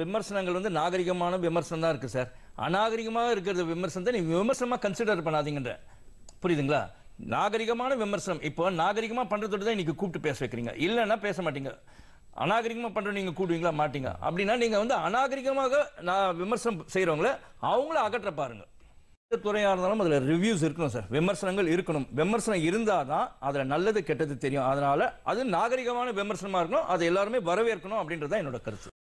விமர்சனங்கள் வந்து நாகரிகமான விமர்சனம் தான் இருக்குது சார் அநாகரிகமாக இருக்கிற விமர்சனத்தை நீ விமர்சனமாக கன்சிடர் பண்ணாதீங்கன்ற புரியுதுங்களா நாகரிகமான விமர்சனம் இப்போ நாகரிகமாக பண்ணுறதோடு தான் இன்றைக்கி கூப்பிட்டு பேச வைக்கிறீங்க இல்லைன்னா பேச மாட்டீங்க அநாகரிகமாக பண்ணுற நீங்கள் கூடுவீங்களா மாட்டீங்க அப்படின்னா நீங்கள் வந்து அநாகரிகமாக நான் விமர்சனம் செய்கிறவங்கள அவங்கள அகற்ற பாருங்கள் துறையாக இருந்தாலும் அதில் ரிவ்யூஸ் இருக்கணும் சார் விமர்சனங்கள் இருக்கணும் விமர்சனம் இருந்தால் தான் அதில் நல்லது கெட்டது தெரியும் அதனால் அது நாகரிகமான விமர்சனமாக இருக்கணும் அதை எல்லாருமே வரவேற்கணும் அப்படின்றது தான் என்னோட கருத்து